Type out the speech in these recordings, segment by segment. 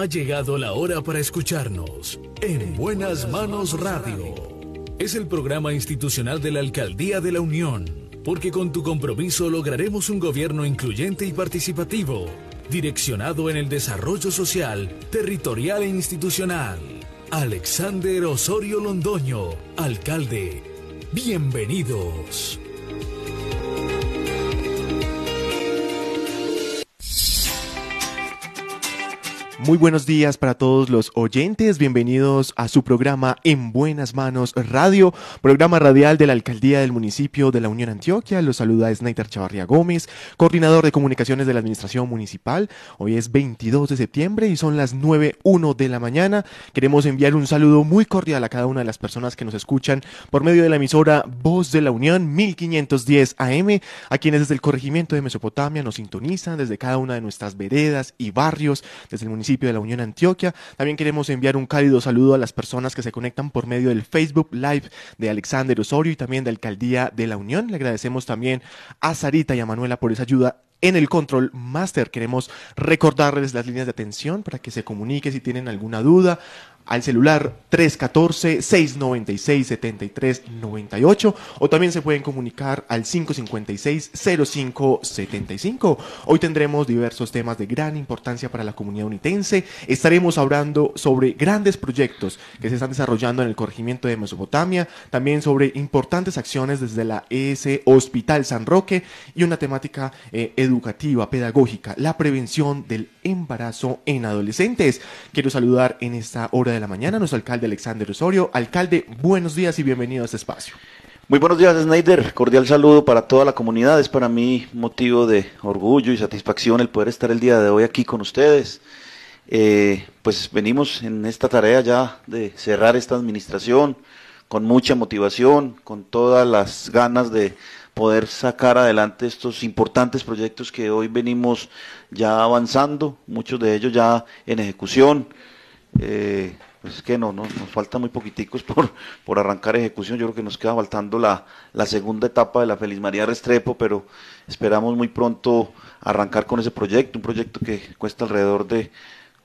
Ha llegado la hora para escucharnos en Buenas Manos Radio. Es el programa institucional de la Alcaldía de la Unión, porque con tu compromiso lograremos un gobierno incluyente y participativo, direccionado en el desarrollo social, territorial e institucional. Alexander Osorio Londoño, alcalde. Bienvenidos. Muy buenos días para todos los oyentes, bienvenidos a su programa En Buenas Manos Radio, programa radial de la Alcaldía del Municipio de la Unión Antioquia. Los saluda Snyder Chavarria Gómez, coordinador de comunicaciones de la Administración Municipal. Hoy es 22 de septiembre y son las 9.1 de la mañana. Queremos enviar un saludo muy cordial a cada una de las personas que nos escuchan por medio de la emisora Voz de la Unión 1510 AM, a quienes desde el corregimiento de Mesopotamia nos sintonizan desde cada una de nuestras veredas y barrios, desde el municipio de la Unión Antioquia. También queremos enviar un cálido saludo a las personas que se conectan por medio del Facebook Live de Alexander Osorio y también de Alcaldía de la Unión. Le agradecemos también a Sarita y a Manuela por esa ayuda en el Control Master. Queremos recordarles las líneas de atención para que se comunique si tienen alguna duda, al celular 314-696-7398 o también se pueden comunicar al 556-0575. Hoy tendremos diversos temas de gran importancia para la comunidad unitense. Estaremos hablando sobre grandes proyectos que se están desarrollando en el corregimiento de Mesopotamia, también sobre importantes acciones desde la ES e, Hospital San Roque y una temática eh, educativa, pedagógica, la prevención del embarazo en adolescentes. Quiero saludar en esta hora de de la mañana. Nuestro alcalde Alexander Osorio. Alcalde, buenos días y bienvenido a este espacio. Muy buenos días, Snyder. Cordial saludo para toda la comunidad. Es para mí motivo de orgullo y satisfacción el poder estar el día de hoy aquí con ustedes. Eh, pues venimos en esta tarea ya de cerrar esta administración con mucha motivación, con todas las ganas de poder sacar adelante estos importantes proyectos que hoy venimos ya avanzando, muchos de ellos ya en ejecución. Eh, pues es que no, no, nos falta muy poquiticos por, por arrancar ejecución. Yo creo que nos queda faltando la, la, segunda etapa de la Feliz María Restrepo, pero esperamos muy pronto arrancar con ese proyecto, un proyecto que cuesta alrededor de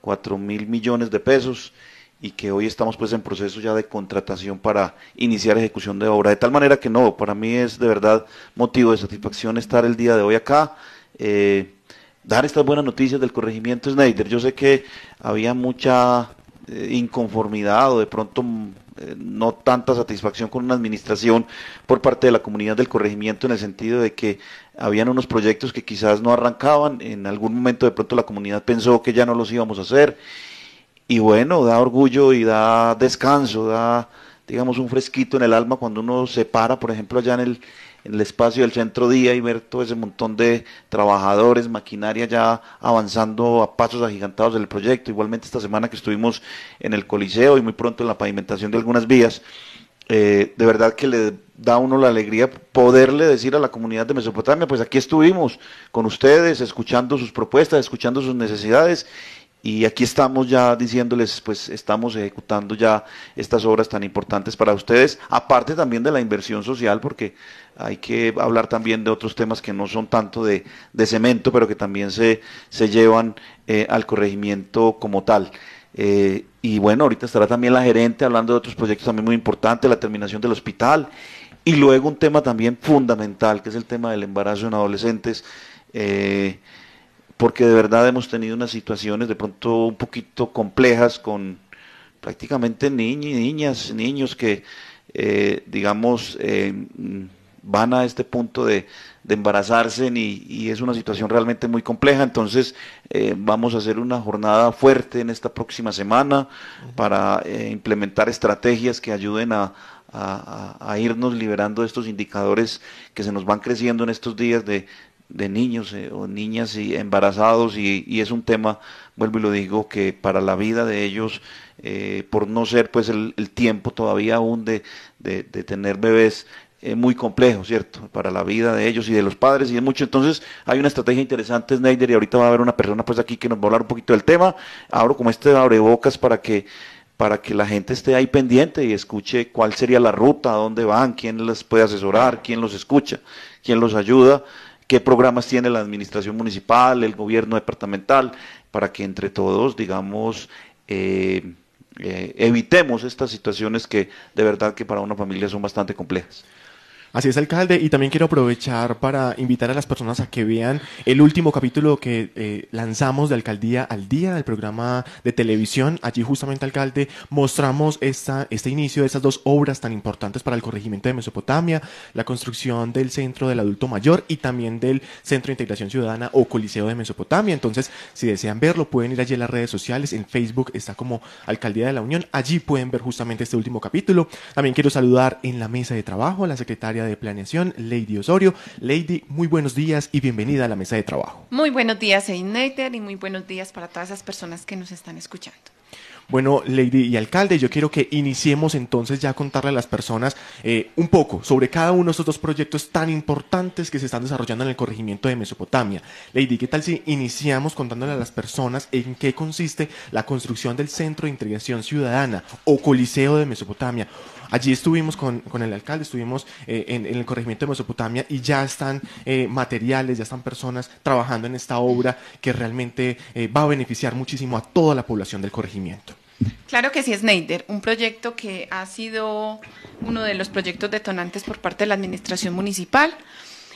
4 mil millones de pesos y que hoy estamos pues en proceso ya de contratación para iniciar ejecución de obra. De tal manera que no, para mí es de verdad motivo de satisfacción estar el día de hoy acá. Eh, dar estas buenas noticias del corregimiento Snyder. Yo sé que había mucha eh, inconformidad o de pronto mm, eh, no tanta satisfacción con una administración por parte de la comunidad del corregimiento en el sentido de que habían unos proyectos que quizás no arrancaban, en algún momento de pronto la comunidad pensó que ya no los íbamos a hacer y bueno, da orgullo y da descanso, da digamos un fresquito en el alma cuando uno se para, por ejemplo, allá en el en el espacio del centro día y ver todo ese montón de trabajadores, maquinaria ya avanzando a pasos agigantados del proyecto. Igualmente esta semana que estuvimos en el Coliseo y muy pronto en la pavimentación de algunas vías, eh, de verdad que le da a uno la alegría poderle decir a la comunidad de Mesopotamia, pues aquí estuvimos con ustedes, escuchando sus propuestas, escuchando sus necesidades y aquí estamos ya diciéndoles, pues estamos ejecutando ya estas obras tan importantes para ustedes, aparte también de la inversión social, porque hay que hablar también de otros temas que no son tanto de, cemento, pero que también se, se llevan eh, al corregimiento como tal. Eh, y bueno, ahorita estará también la gerente hablando de otros proyectos también muy importantes, la terminación del hospital. Y luego un tema también fundamental, que es el tema del embarazo en adolescentes. Eh, porque de verdad hemos tenido unas situaciones de pronto un poquito complejas con prácticamente niñas, niñas niños que, eh, digamos, eh, van a este punto de, de embarazarse y, es una situación realmente muy compleja. Entonces eh, vamos a hacer una jornada fuerte en esta próxima semana para implementar estrategias que ayuden a, a, irnos liberando de estos indicadores que se nos van creciendo en estos días de, de niños eh, o niñas y embarazados y, y, es un tema, vuelvo y lo digo, que para la vida de ellos, eh, por no ser pues el, el tiempo todavía aún de, de, tener bebés, es eh, muy complejo, ¿cierto? Para la vida de ellos y de los padres y es mucho. Entonces hay una estrategia interesante, Snyder, y ahorita va a haber una persona pues aquí que nos va a hablar un poquito del tema. Abro como este abre bocas para que para que la gente esté ahí pendiente y escuche cuál sería la ruta, a dónde van, quién les puede asesorar, quién los escucha, quién los ayuda qué programas tiene la administración municipal, el gobierno departamental, para que entre todos, digamos, eh, eh, evitemos estas situaciones que de verdad que para una familia son bastante complejas. Así es, alcalde. Y también quiero aprovechar para invitar a las personas a que vean el último capítulo que eh, lanzamos de Alcaldía al Día, del programa de televisión. Allí justamente, alcalde, mostramos esta, este inicio de esas dos obras tan importantes para el corregimiento de Mesopotamia, la construcción del Centro del Adulto Mayor y también del Centro de Integración Ciudadana o Coliseo de Mesopotamia. Entonces, si desean verlo, pueden ir allí a las redes sociales. En Facebook está como Alcaldía de la Unión. Allí pueden ver justamente este último capítulo. También quiero saludar en la mesa de trabajo a la secretaria de Planeación, Lady Osorio. Lady, muy buenos días y bienvenida a la mesa de trabajo. Muy buenos días, Einater, y muy buenos días para todas las personas que nos están escuchando. Bueno, Lady y alcalde, yo quiero que iniciemos entonces ya a contarle a las personas eh, un poco sobre cada uno de estos dos proyectos tan importantes que se están desarrollando en el corregimiento de Mesopotamia. Lady, ¿qué tal si iniciamos contándole a las personas en qué consiste la construcción del Centro de Integración Ciudadana o Coliseo de Mesopotamia? Allí estuvimos con, el alcalde, estuvimos eh, en, el corregimiento de Mesopotamia y ya están eh, materiales, ya están personas trabajando en esta obra que realmente eh, va a beneficiar muchísimo a toda la población del corregimiento. Claro que sí, Neider, un proyecto que ha sido uno de los proyectos detonantes por parte de la administración municipal.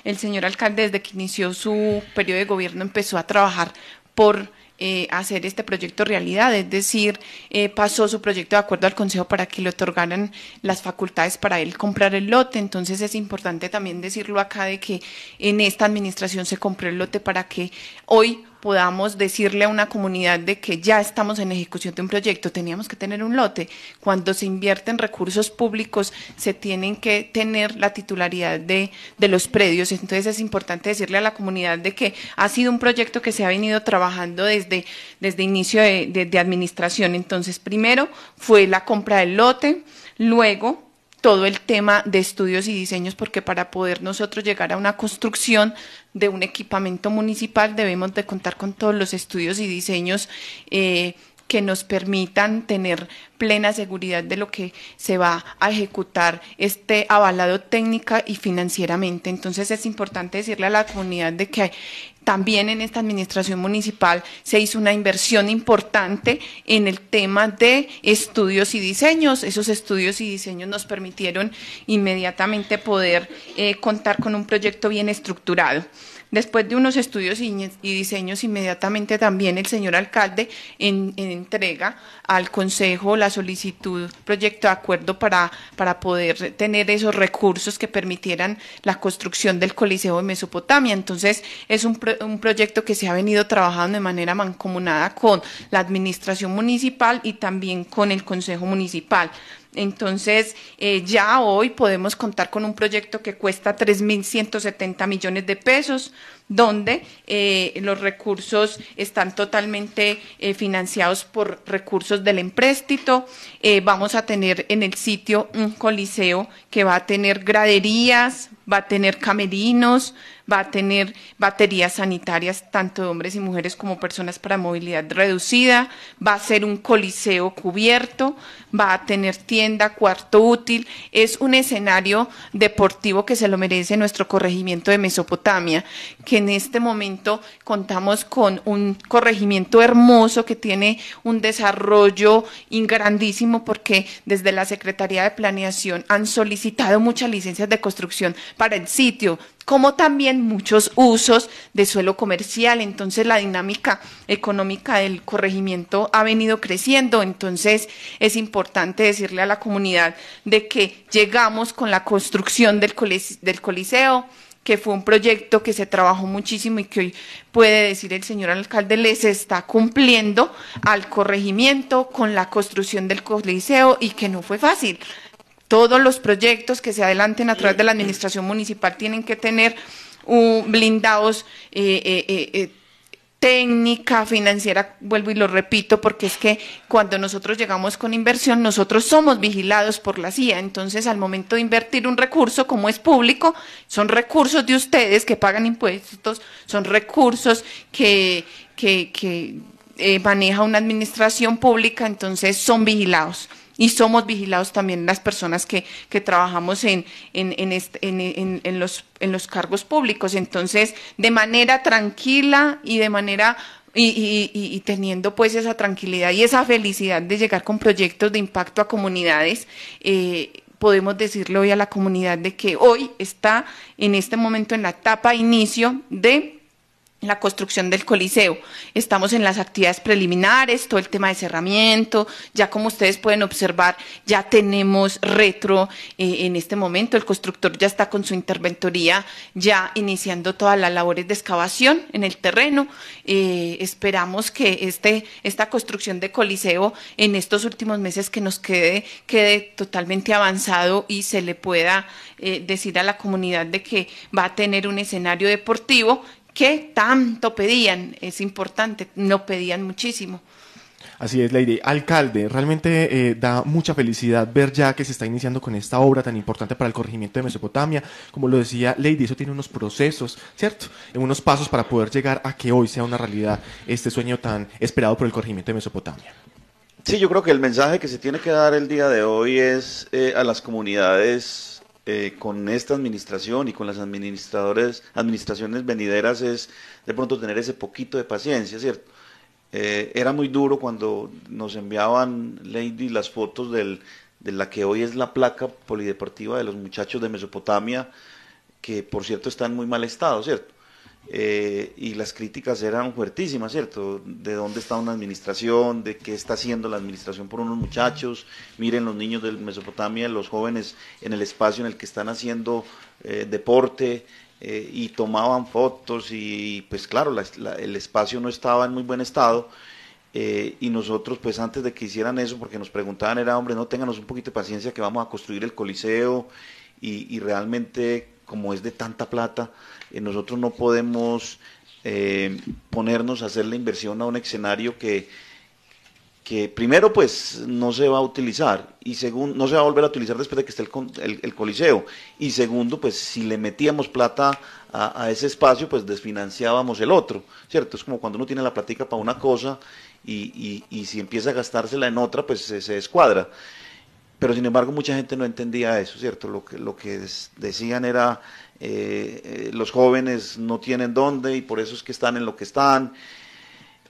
El señor alcalde, desde que inició su periodo de gobierno, empezó a trabajar por eh, hacer este proyecto realidad, es decir, eh, pasó su proyecto de acuerdo al Consejo para que le otorgaran las facultades para él comprar el lote, entonces es importante también decirlo acá de que en esta administración se compró el lote para que hoy podamos decirle a una comunidad de que ya estamos en ejecución de un proyecto, teníamos que tener un lote. Cuando se invierten recursos públicos, se tienen que tener la titularidad de, de los predios. Entonces es importante decirle a la comunidad de que ha sido un proyecto que se ha venido trabajando desde, desde inicio de, de, de administración. Entonces, primero fue la compra del lote, luego todo el tema de estudios y diseños, porque para poder nosotros llegar a una construcción de un equipamiento municipal debemos de contar con todos los estudios y diseños eh, que nos permitan tener plena seguridad de lo que se va a ejecutar este avalado técnica y financieramente. Entonces es importante decirle a la comunidad de que también en esta administración municipal se hizo una inversión importante en el tema de estudios y diseños. Esos estudios y diseños nos permitieron inmediatamente poder eh, contar con un proyecto bien estructurado. Después de unos estudios y, diseños, inmediatamente también el señor alcalde entrega al Consejo la solicitud, proyecto de acuerdo para, para poder tener esos recursos que permitieran la construcción del Coliseo de Mesopotamia. Entonces, es un, un proyecto que se ha venido trabajando de manera mancomunada con la Administración Municipal y también con el Consejo Municipal. Entonces, eh, ya hoy podemos contar con un proyecto que cuesta 3.170 millones de pesos, donde eh, los recursos están totalmente eh, financiados por recursos del empréstito. vamos a tener en el sitio un coliseo que va a tener graderías, va a tener camerinos, va a tener baterías sanitarias tanto de hombres y mujeres como personas para movilidad reducida, va a ser un coliseo cubierto, va a tener tienda, cuarto útil, es un escenario deportivo que se lo merece nuestro corregimiento de Mesopotamia, que en este momento contamos con un corregimiento hermoso que tiene un desarrollo grandísimo porque desde la Secretaría de Planeación han solicitado muchas licencias de construcción para el sitio, como también muchos usos de suelo comercial. Entonces la dinámica económica del corregimiento ha venido creciendo, entonces es importante decirle a la comunidad de que llegamos con la construcción del, coliseo que fue un proyecto que se trabajó muchísimo y que hoy puede decir el señor alcalde les está cumpliendo al corregimiento con la construcción del coliseo y que no fue fácil todos los proyectos que se adelanten a través de la administración municipal tienen que tener uh, blindados eh, eh, eh, técnica financiera, vuelvo y lo repito, porque es que cuando nosotros llegamos con inversión, nosotros somos vigilados por la CIA. Entonces, al momento de invertir un recurso, como es público, son recursos de ustedes que pagan impuestos, son recursos que, maneja una administración pública, entonces son vigilados y somos vigilados también las personas que, que trabajamos en, en, en, este, los, en los cargos públicos. Entonces, de manera tranquila y de manera... Y, teniendo pues esa tranquilidad y esa felicidad de llegar con proyectos de impacto a comunidades, eh, podemos decirle hoy a la comunidad de que hoy está en este momento en la etapa inicio de la construcción del Coliseo. Estamos en las actividades preliminares, todo el tema de cerramiento, ya como ustedes pueden observar, ya tenemos retro eh, en este momento, el constructor ya está con su interventoría, ya iniciando todas las labores de excavación en el terreno. Eh, esperamos que este, esta construcción de Coliseo en estos últimos meses que nos quede, quede totalmente avanzado y se le pueda eh, decir a la comunidad de que va a tener un escenario deportivo ¿Qué tanto pedían. Es importante, no pedían muchísimo. Así es, Lady. Alcalde, realmente eh, da mucha felicidad ver ya que se está iniciando con esta obra tan importante para el corregimiento de Mesopotamia. Como lo decía Lady, eso tiene unos procesos, ¿cierto? Unos pasos para poder llegar a que hoy sea una realidad este sueño tan esperado por el corregimiento de Mesopotamia. Sí, yo creo que el mensaje que se tiene que dar el día de hoy es eh, a las comunidades eh, con esta administración y con las administradores, administraciones venideras es de pronto tener ese poquito de paciencia, ¿cierto? Eh, era muy duro cuando nos enviaban, Lady, las fotos de la que hoy es la placa polideportiva de los muchachos de Mesopotamia, que por cierto están en muy mal estado, ¿cierto? Eh, y las críticas eran fuertísimas, ¿cierto? De dónde está una administración, de qué está haciendo la administración por unos muchachos, miren los niños de Mesopotamia, los jóvenes en el espacio en el que están haciendo eh, deporte. Eh, y tomaban fotos y, pues claro, el espacio no estaba en muy buen estado y nosotros pues antes de que hicieran eso, porque nos preguntaban era, hombre, no tenganos un poquito de paciencia que vamos a construir el coliseo y realmente como es de tanta plata, nosotros no podemos eh, ponernos a hacer la inversión a un escenario que, que primero pues no se va a utilizar y segundo no se va a volver a utilizar después de que esté el, coliseo y segundo pues si le metíamos plata a, ese espacio pues desfinanciábamos el otro cierto es como cuando uno tiene la platica para una cosa y, y, si empieza a gastársela en otra pues se, se descuadra pero sin embargo mucha gente no entendía eso, ¿cierto? Lo que, lo que decían era, eh, los jóvenes no tienen dónde y por eso es que están en lo que están.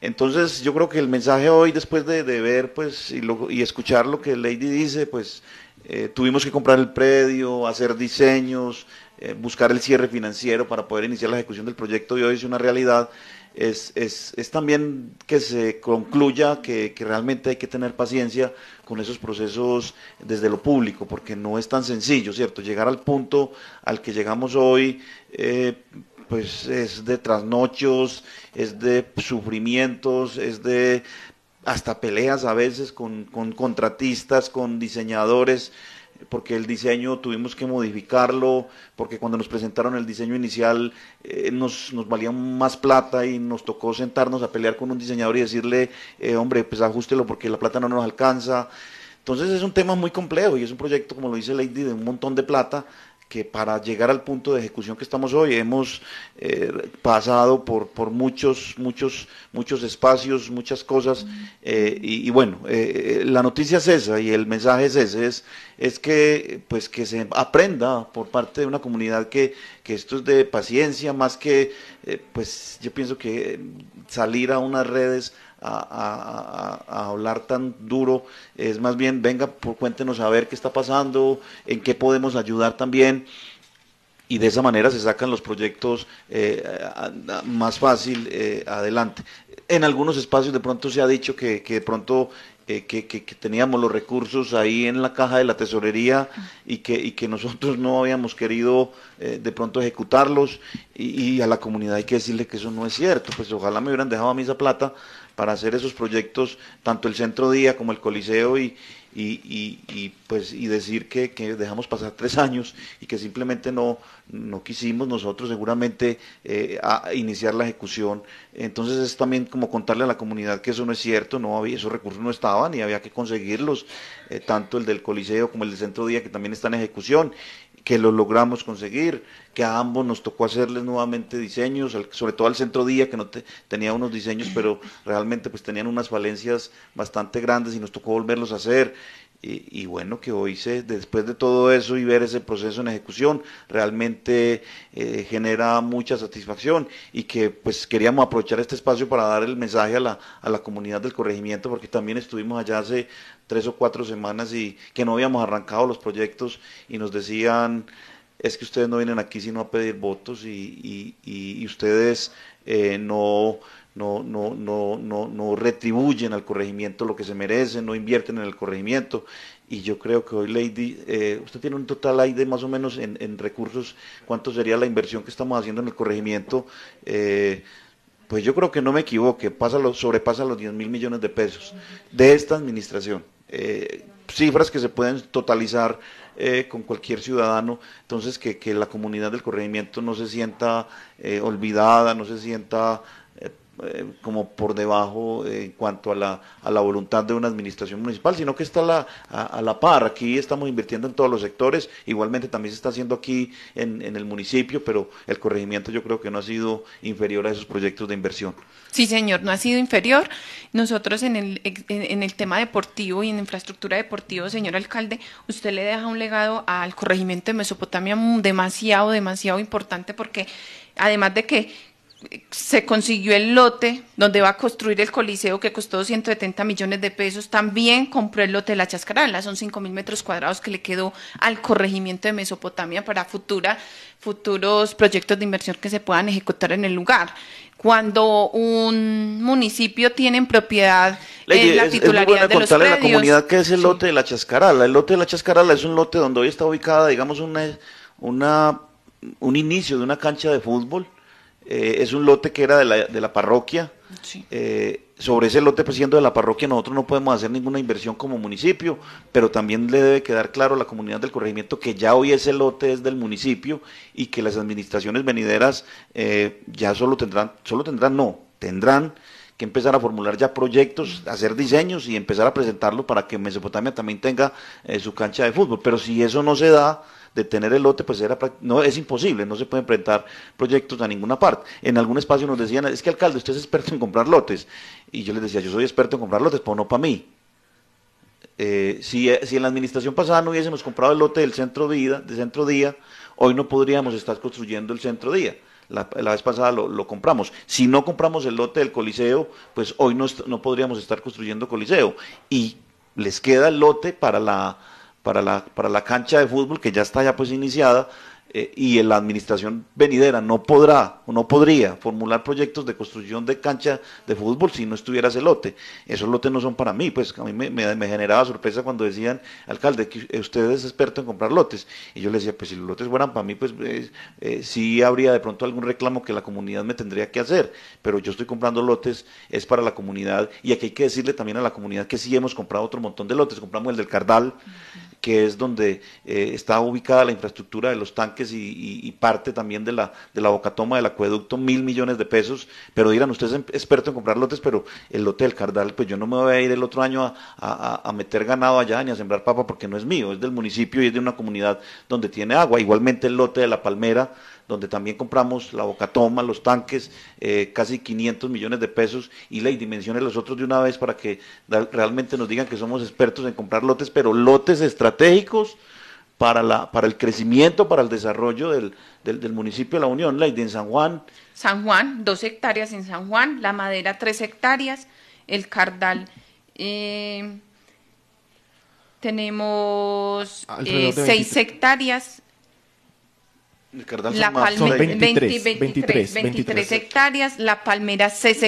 Entonces yo creo que el mensaje hoy, después de, ver pues, y, lo, escuchar lo que Lady dice, pues eh, tuvimos que comprar el predio, hacer diseños, eh, buscar el cierre financiero para poder iniciar la ejecución del proyecto y hoy es una realidad es, también que se concluya que, realmente hay que tener paciencia con esos procesos desde lo público, porque no es tan sencillo, ¿cierto? Llegar al punto al que llegamos hoy, eh, pues es de trasnochos, es de sufrimientos, es de hasta peleas a veces con, con contratistas, con diseñadores, porque el diseño tuvimos que modificarlo, porque cuando nos presentaron el diseño inicial eh, nos, nos valía más plata y nos tocó sentarnos a pelear con un diseñador y decirle, eh, hombre, pues ajustelo porque la plata no nos alcanza. Entonces es un tema muy complejo y es un proyecto, como lo dice Lady, de un montón de plata que para llegar al punto de ejecución que estamos hoy hemos eh, pasado por, por muchos, muchos, muchos espacios, muchas cosas, eh, y, bueno, eh, la noticia es esa y el mensaje es ese, es, es que, pues, que se aprenda por parte de una comunidad que, que esto es de paciencia, más que, pues yo pienso que salir a unas redes a, hablar tan duro, es más bien, venga, por, cuéntenos a ver qué está pasando, en qué podemos ayudar también. Y de esa manera se sacan los proyectos eh, más fácil eh, adelante. En algunos espacios de pronto se ha dicho que, de pronto eh, que, teníamos los recursos ahí en la caja de la tesorería y que, y que nosotros no habíamos querido de pronto ejecutarlos y, y, a la comunidad hay que decirle que eso no es cierto, pues ojalá me hubieran dejado a mí esa plata, para hacer esos proyectos, tanto el Centro Día como el Coliseo y, y, pues, y decir que, dejamos pasar tres años y que simplemente no, quisimos nosotros seguramente eh, iniciar la ejecución. Entonces es también como contarle a la comunidad que eso no es cierto, no había, esos recursos no estaban y había que conseguirlos, eh, tanto el del Coliseo como el del Centro Día que también está en ejecución que lo logramos conseguir, que a ambos nos tocó hacerles nuevamente diseños, sobre todo al centro día que no tenía unos diseños, pero realmente pues tenían unas falencias bastante grandes y nos tocó volverlos a hacer, y, bueno, que hoy se, después de todo eso y ver ese proceso en ejecución, realmente eh, genera mucha satisfacción y que pues queríamos aprovechar este espacio para dar el mensaje a la, a la comunidad del corregimiento, porque también estuvimos allá hace tres o cuatro semanas y que no habíamos arrancado los proyectos y nos decían es que ustedes no vienen aquí sino a pedir votos y, y, ustedes eh, no no, no, no, no, no retribuyen al corregimiento lo que se merece, no invierten en el corregimiento. Y yo creo que hoy, Lady, eh, usted tiene un total ahí de más o menos en, recursos, ¿cuánto sería la inversión que estamos haciendo en el corregimiento? Eh, pues yo creo que no me equivoque, pasa lo, sobrepasa los 10 mil millones de pesos de esta administración. Eh, cifras que se pueden totalizar con cualquier ciudadano, entonces que, que, la comunidad del corregimiento no se sienta olvidada, no se sienta eh, como por debajo en cuanto a la, a la voluntad de una administración municipal, sino que está la, a, la par. Aquí estamos invirtiendo en todos los sectores, igualmente también se está haciendo aquí en, en el municipio, pero el corregimiento yo creo que no ha sido inferior a esos proyectos de inversión. Sí, señor, no ha sido inferior. Nosotros en el, en el tema deportivo y en infraestructura deportiva, señor alcalde, usted le deja un legado al corregimiento de Mesopotamia demasiado, demasiado importante porque además de que se consiguió el lote donde va a construir el coliseo que costó 170 millones de pesos, también compró el lote de la Chascarala, son cinco mil metros cuadrados que le quedó al corregimiento de Mesopotamia para futura, futuros proyectos de inversión que se puedan ejecutar en el lugar. Cuando un municipio tiene propiedad en eh, la titularidad de los la comunidad que es el lote de la Chascarala. El lote de la Chascarala es un lote donde hoy está ubicada, digamos, una, una, un inicio de una cancha de fútbol eh, es un lote que era de la, de la parroquia. Eh, sobre ese lote, pues de la parroquia, nosotros no podemos hacer ninguna inversión como municipio, pero también le debe quedar claro a la comunidad del corregimiento que ya hoy ese lote es del municipio y que las administraciones venideras eh, ya solo tendrán, solo tendrán, no, tendrán que empezar a formular ya proyectos, hacer diseños y empezar a presentarlos para que Mesopotamia también tenga su cancha de fútbol. Pero si eso no se da, de tener el lote, pues era no es imposible, no se puede enfrentar proyectos a ninguna parte. En algún espacio nos decían, es que alcalde, usted es experto en comprar lotes. Y yo les decía, yo soy experto en comprar lotes, pero no para mí. Eh, si, eh, si, en la administración pasada no hubiésemos comprado el lote del centro vida, de centro día, hoy no podríamos estar construyendo el centro día. La, la vez pasada lo, compramos. Si no compramos el lote del Coliseo, pues hoy no, no podríamos estar construyendo Coliseo. Y les queda el lote para la para la, para la cancha de fútbol que ya está ya pues iniciada eh, y la administración venidera no podrá o no podría formular proyectos de construcción de cancha de fútbol si no estuviera ese lote. Esos lotes no son para mí, pues a mí me, generaba sorpresa cuando decían, alcalde, que usted es experto en comprar lotes. Y yo le decía, pues si los lotes fueran para mí, pues eh, sí habría de pronto algún reclamo que la comunidad me tendría que hacer, pero yo estoy comprando lotes, es para la comunidad, y aquí hay que decirle también a la comunidad que sí hemos comprado otro montón de lotes, compramos el del Cardal que es donde eh, está ubicada la infraestructura de los tanques y, parte también de la, de la bocatoma del acueducto, mil millones de pesos. Pero dirán, usted es em, experto en comprar lotes, pero el lote del Cardal, pues yo no me voy a ir el otro año a, a meter ganado allá ni a sembrar papa porque no es mío, es del municipio y es de una comunidad donde tiene agua. Igualmente el lote de la Palmera donde también compramos la bocatoma, los tanques, eh, casi 500 millones de pesos, y la dimensiones los otros de una vez para que realmente nos digan que somos expertos en comprar lotes, pero lotes estratégicos para, la, para el crecimiento, para el desarrollo del, municipio de La Unión, ley en San Juan. San Juan, dos hectáreas en San Juan, la madera tres hectáreas, el cardal... Eh, tenemos eh, seis hectáreas la 23, 23, hectáreas, la palmera 6,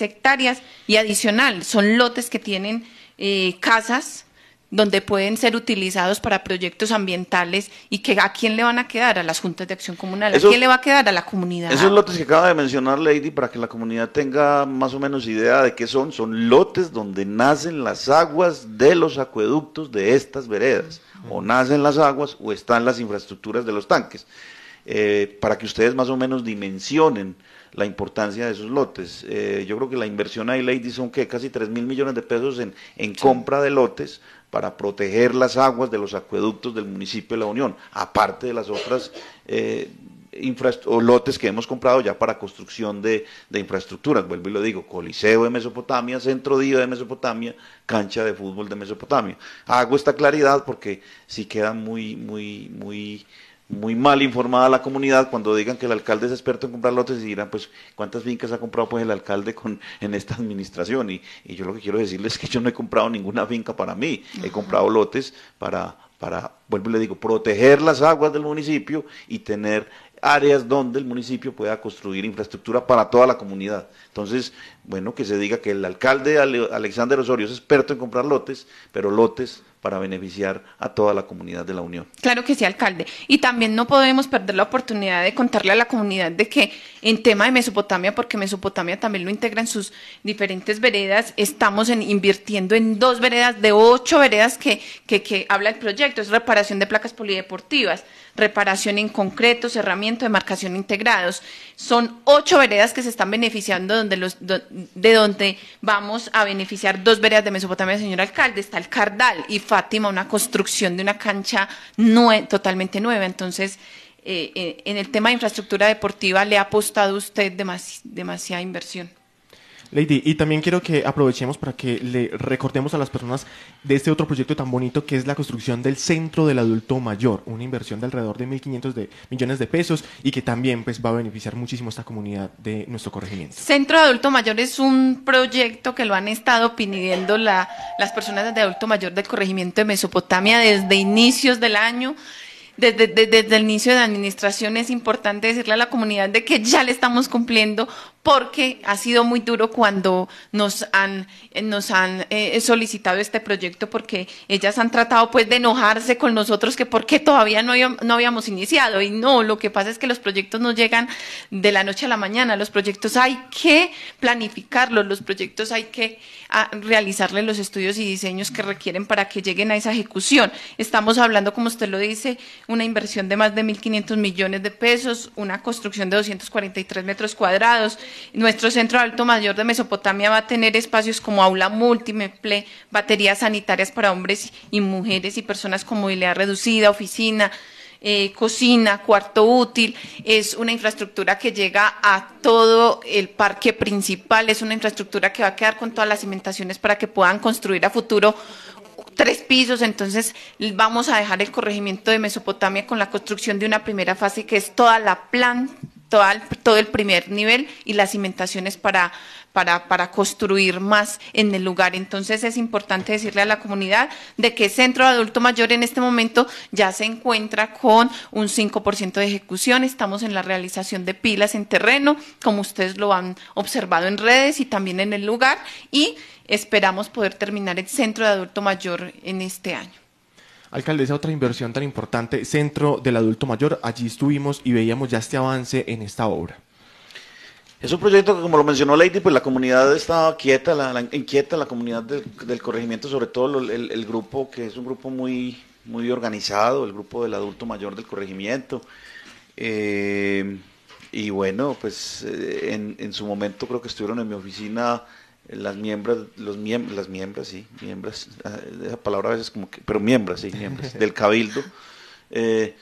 hectáreas y adicional, son lotes que tienen eh, casas donde pueden ser utilizados para proyectos ambientales y que a quién le van a quedar, a las juntas de acción comunal, a quién le va a quedar, a la comunidad. Esos lotes que acaba de mencionar Lady, para que la comunidad tenga más o menos idea de qué son, son lotes donde nacen las aguas de los acueductos de estas veredas, o nacen las aguas o están las infraestructuras de los tanques. Eh, para que ustedes más o menos dimensionen la importancia de esos lotes. Eh, yo creo que la inversión ahí, Lady, son que casi 3 mil millones de pesos en, compra de lotes para proteger las aguas de los acueductos del municipio de La Unión, aparte de las otras eh, o lotes que hemos comprado ya para construcción de, infraestructuras. Vuelvo y lo digo, Coliseo de Mesopotamia, Centro Día de Mesopotamia, cancha de fútbol de Mesopotamia. Hago esta claridad porque sí queda muy, muy, muy muy mal informada la comunidad cuando digan que el alcalde es experto en comprar lotes y dirán, pues, ¿cuántas fincas ha comprado pues el alcalde con, en esta administración? Y, y yo lo que quiero decirles es que yo no he comprado ninguna finca para mí, he comprado lotes para, para, vuelvo y le digo, proteger las aguas del municipio y tener áreas donde el municipio pueda construir infraestructura para toda la comunidad. Entonces, bueno, que se diga que el alcalde Alexander Osorio es experto en comprar lotes, pero lotes para beneficiar a toda la comunidad de la Unión. Claro que sí, alcalde. Y también no podemos perder la oportunidad de contarle a la comunidad de que en tema de Mesopotamia, porque Mesopotamia también lo integra en sus diferentes veredas, estamos invirtiendo en dos veredas de ocho veredas que, que, que habla el proyecto, es reparación de placas polideportivas reparación en concreto, cerramiento, demarcación integrados. Son ocho veredas que se están beneficiando donde los, de donde vamos a beneficiar dos veredas de Mesopotamia, señor alcalde. Está el Cardal y Fátima, una construcción de una cancha totalmente nueva. Entonces, eh, eh, en el tema de infraestructura deportiva le ha apostado usted demasiada inversión. Lady, y también quiero que aprovechemos para que le recordemos a las personas de este otro proyecto tan bonito que es la construcción del Centro del Adulto Mayor, una inversión de alrededor de 1.500 de millones de pesos y que también pues, va a beneficiar muchísimo a esta comunidad de nuestro corregimiento. Centro de Adulto Mayor es un proyecto que lo han estado pidiendo las personas de adulto mayor del corregimiento de Mesopotamia desde inicios del año. Desde, desde, el inicio de la administración es importante decirle a la comunidad de que ya le estamos cumpliendo porque ha sido muy duro cuando nos han, nos han eh, solicitado este proyecto, porque ellas han tratado pues de enojarse con nosotros que porque todavía no, no habíamos iniciado. Y no, lo que pasa es que los proyectos no llegan de la noche a la mañana, los proyectos hay que planificarlos, los proyectos hay que ah, realizarle los estudios y diseños que requieren para que lleguen a esa ejecución. Estamos hablando, como usted lo dice, una inversión de más de 1.500 millones de pesos, una construcción de 243 metros cuadrados, nuestro centro de alto mayor de Mesopotamia va a tener espacios como aula múltiple, baterías sanitarias para hombres y mujeres y personas con movilidad reducida, oficina, eh, cocina, cuarto útil, es una infraestructura que llega a todo el parque principal, es una infraestructura que va a quedar con todas las cimentaciones para que puedan construir a futuro tres pisos, entonces vamos a dejar el corregimiento de Mesopotamia con la construcción de una primera fase que es toda la planta todo el primer nivel y las cimentaciones para, para, para, construir más en el lugar. Entonces es importante decirle a la comunidad de que el Centro de Adulto Mayor en este momento ya se encuentra con un 5% de ejecución. Estamos en la realización de pilas en terreno, como ustedes lo han observado en redes y también en el lugar, y esperamos poder terminar el Centro de Adulto Mayor en este año. Alcaldesa, otra inversión tan importante, Centro del Adulto Mayor, allí estuvimos y veíamos ya este avance en esta obra. Es un proyecto que, como lo mencionó Lady, pues la comunidad estaba quieta, la, inquieta, la comunidad del, corregimiento, sobre todo el, grupo, que es un grupo muy, muy organizado, el grupo del adulto mayor del corregimiento. Eh, y bueno, pues eh, en, en su momento creo que estuvieron en mi oficina las miembros, los miembros, las miembros, sí, miembros, ah, esa palabra a veces como que, pero miembros, sí, miembros, del cabildo. Eh,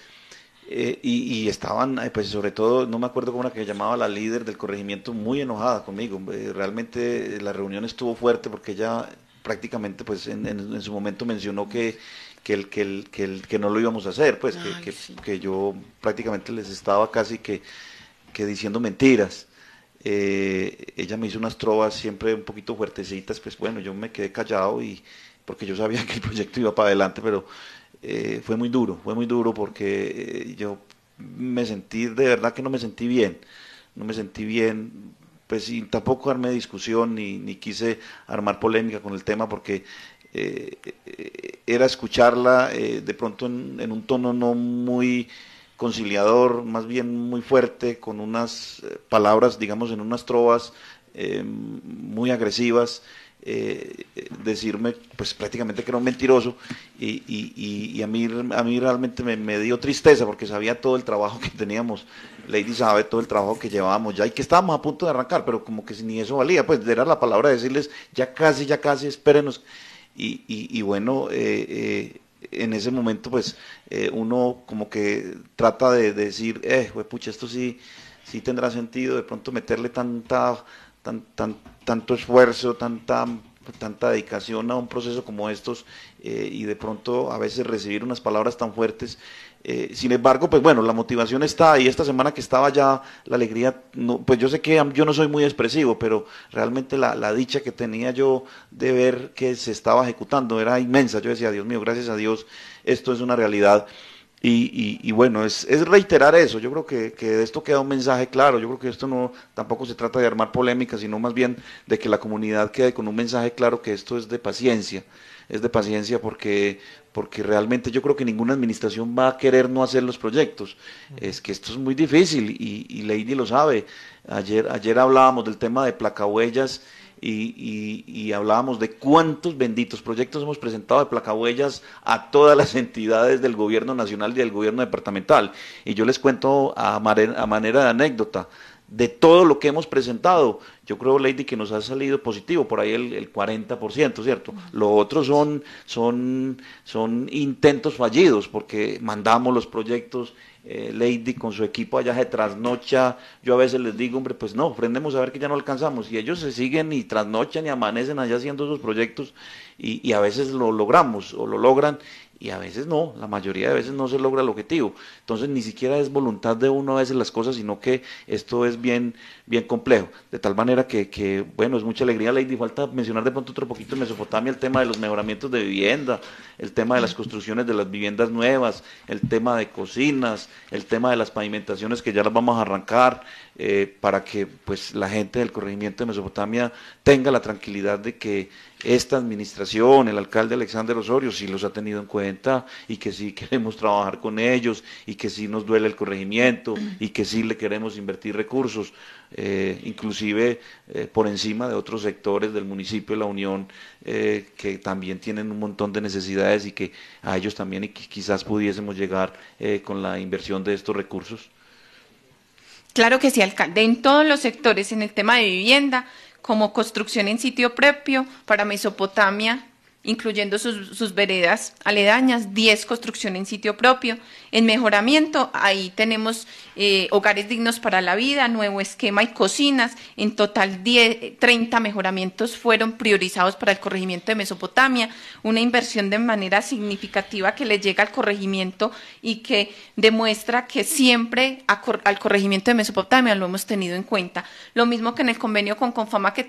eh, y, estaban, eh, pues sobre todo, no me acuerdo cómo era que llamaba la líder del corregimiento, muy enojada conmigo. Realmente la reunión estuvo fuerte porque ella prácticamente, pues en, su momento mencionó que, el, que, el, que, no lo íbamos a hacer, pues que, que, yo prácticamente les estaba casi que, que diciendo mentiras eh, ella me hizo unas trovas siempre un poquito fuertecitas, pues bueno, yo me quedé callado y porque yo sabía que el proyecto iba para adelante, pero eh, fue muy duro, fue muy duro porque eh, yo me sentí, de verdad que no me sentí bien, no me sentí bien, pues tampoco armé discusión ni, ni quise armar polémica con el tema porque eh, era escucharla de pronto en, un tono no muy conciliador, más bien muy fuerte, con unas eh, palabras, digamos, en unas trovas eh, muy agresivas, eh, decirme, pues prácticamente que era un mentiroso, y, a, mí, a mí realmente me, dio tristeza porque sabía todo el trabajo que teníamos, Lady sabe todo el trabajo que llevábamos ya y que estábamos a punto de arrancar, pero como que ni eso valía, pues era la palabra de decirles, ya casi, ya casi, espérenos. Y, y bueno, eh, en ese momento pues eh, uno como que trata de, decir, eh, pues, esto sí, sí tendrá sentido, de pronto meterle tanta, tan, tan, tanto esfuerzo, tanta dedicación a un proceso como estos eh, y de pronto a veces recibir unas palabras tan fuertes eh, sin embargo, pues bueno, la motivación está y esta semana que estaba ya la alegría, pues yo sé que yo no soy muy expresivo, pero realmente la, dicha que tenía yo de ver que se estaba ejecutando era inmensa. Yo decía, Dios mío, gracias a Dios, esto es una realidad. Y, y, bueno, es, reiterar eso. Yo creo que, que, de esto queda un mensaje claro. Yo creo que esto no tampoco se trata de armar polémicas, sino más bien de que la comunidad quede con un mensaje claro que esto es de paciencia es de paciencia porque porque realmente yo creo que ninguna administración va a querer no hacer los proyectos. Es que esto es muy difícil y, Lady lo sabe. Ayer, ayer hablábamos del tema de placahuellas y, y hablábamos de cuántos benditos proyectos hemos presentado de placahuellas a todas las entidades del gobierno nacional y del gobierno departamental. Y yo les cuento a, a manera de anécdota de todo lo que hemos presentado, yo creo, Lady, que nos ha salido positivo, por ahí el, 40%, ¿cierto? Lo otro son, son, son intentos fallidos, porque mandamos los proyectos, eh, Lady con su equipo allá se trasnocha, yo a veces les digo, hombre, pues no, prendemos a ver que ya no alcanzamos, y ellos se siguen y trasnochan y amanecen allá haciendo esos proyectos, y a veces lo logramos o lo logran, y a veces no, la mayoría de veces no se logra el objetivo. Entonces ni siquiera es voluntad de uno a veces las cosas, sino que esto es bien, bien complejo. De tal manera que, bueno, es mucha alegría, Lady. Falta mencionar de pronto otro poquito en Mesopotamia el tema de los mejoramientos de vivienda, el tema de las construcciones de las viviendas nuevas, el tema de cocinas, el tema de las pavimentaciones que ya las vamos a arrancar, eh, para que pues la gente del corregimiento de Mesopotamia tenga la tranquilidad de que esta administración, el alcalde Alexander Osorio, sí los ha tenido en cuenta y que sí queremos trabajar con ellos y que sí nos duele el corregimiento y que sí le queremos invertir recursos, eh, inclusive eh, por encima de otros sectores del municipio de la Unión eh, que también tienen un montón de necesidades y que a ellos también y que quizás pudiésemos llegar con la inversión de estos recursos. Claro que sí, alcalde, en todos los sectores, en el tema de vivienda, como construcción en sitio propio para Mesopotamia, incluyendo sus, veredas aledañas, 10 construcción en sitio propio. En mejoramiento, ahí tenemos eh, hogares dignos para la vida, nuevo esquema y cocinas. En total, 30 mejoramientos fueron priorizados para el corregimiento de Mesopotamia, una inversión de manera significativa que le llega al corregimiento y que demuestra que siempre al corregimiento de Mesopotamia lo hemos tenido en cuenta. Lo mismo que en el convenio con Confama que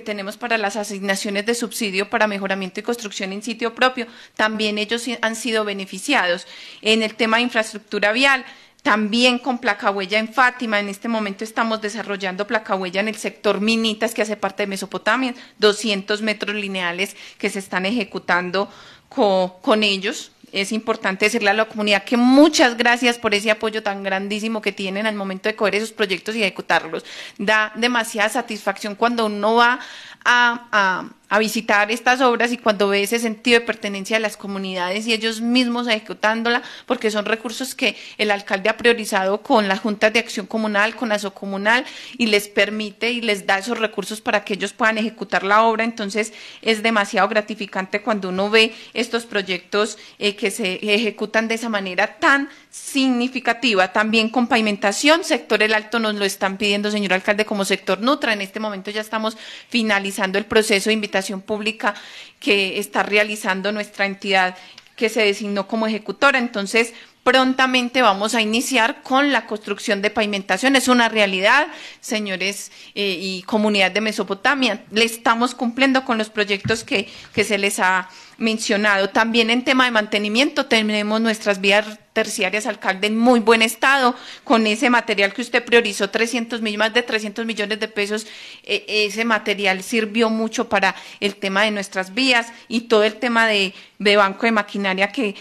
tenemos para las asignaciones de subsidio para mejoramiento y construcción en sitio propio, también ellos han sido beneficiados. En el tema de infraestructura vial, también con placa en Fátima. En este momento estamos desarrollando placa en el sector Minitas, que hace parte de Mesopotamia, 200 metros lineales que se están ejecutando con ellos. Es importante decirle a la comunidad que muchas gracias por ese apoyo tan grandísimo que tienen al momento de coger esos proyectos y ejecutarlos. Da demasiada satisfacción cuando uno va a, visitar estas obras y cuando ve ese sentido de pertenencia de las comunidades y ellos mismos ejecutándola, porque son recursos que el alcalde ha priorizado con las juntas de acción comunal, con la comunal y les permite y les da esos recursos para que ellos puedan ejecutar la obra. Entonces es demasiado gratificante cuando uno ve estos proyectos eh, que se ejecutan de esa manera tan significativa. También con pavimentación, sector El Alto nos lo están pidiendo, señor alcalde, como sector Nutra. En este momento ya estamos finalizando el proceso de invitación pública que está realizando nuestra entidad que se designó como ejecutora. Entonces, prontamente vamos a iniciar con la construcción de pavimentación. Es una realidad, señores eh, y comunidad de Mesopotamia. Le estamos cumpliendo con los proyectos que, que se les ha mencionado. También en tema de mantenimiento tenemos nuestras vías terciarias, alcalde, en muy buen estado, con ese material que usted priorizó, 300 mil, más de 300 millones de pesos, eh, ese material sirvió mucho para el tema de nuestras vías y todo el tema de, banco de maquinaria que,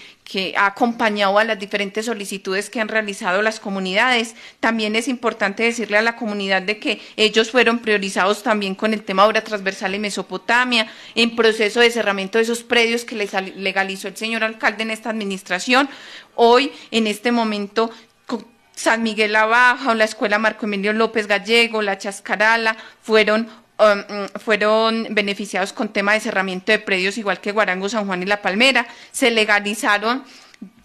ha acompañado a las diferentes solicitudes que han realizado las comunidades. También es importante decirle a la comunidad de que ellos fueron priorizados también con el tema de obra transversal en Mesopotamia, en proceso de cerramiento de esos predios que les legalizó el señor alcalde en esta administración, hoy, en este momento, San Miguel Abajo, la Escuela Marco Emilio López Gallego, la Chascarala, fueron um, mm, fueron beneficiados con tema de cerramiento de predios, igual que Guarango, San Juan y La Palmera. Se legalizaron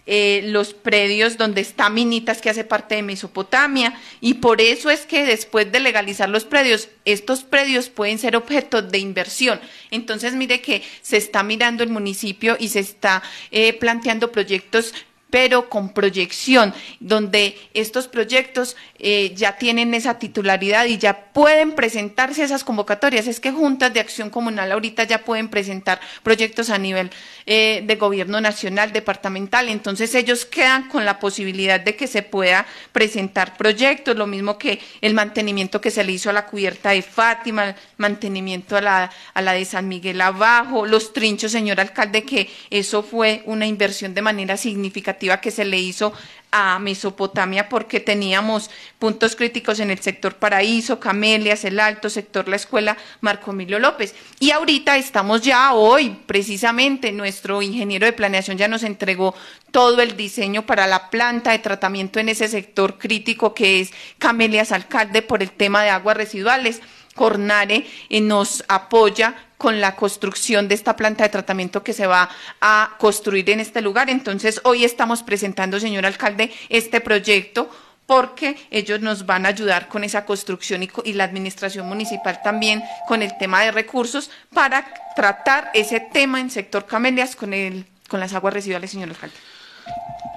eh, los predios donde está Minitas, que hace parte de Mesopotamia, y por eso es que después de legalizar los predios, estos predios pueden ser objeto de inversión. Entonces, mire que se está mirando el municipio y se está eh, planteando proyectos pero con proyección, donde estos proyectos eh, ya tienen esa titularidad y ya pueden presentarse esas convocatorias. Es que juntas de acción comunal ahorita ya pueden presentar proyectos a nivel eh, de gobierno nacional, departamental. Entonces ellos quedan con la posibilidad de que se pueda presentar proyectos, lo mismo que el mantenimiento que se le hizo a la cubierta de Fátima, mantenimiento a la de San Miguel abajo, los trinchos, señor alcalde, que eso fue una inversión de manera significativa que se le hizo a Mesopotamia porque teníamos puntos críticos en el sector Paraíso, Camelias, El Alto, sector La Escuela, Marco Emilio López. Y ahorita estamos ya hoy, precisamente, nuestro ingeniero de planeación ya nos entregó todo el diseño para la planta de tratamiento en ese sector crítico que es Camelias Alcalde por el tema de aguas residuales. Cornare eh, nos apoya con la construcción de esta planta de tratamiento que se va a construir en este lugar. Entonces, hoy estamos presentando, señor alcalde, este proyecto porque ellos nos van a ayudar con esa construcción y, la administración municipal también con el tema de recursos para tratar ese tema en sector Camelias con, el, con las aguas residuales, señor alcalde.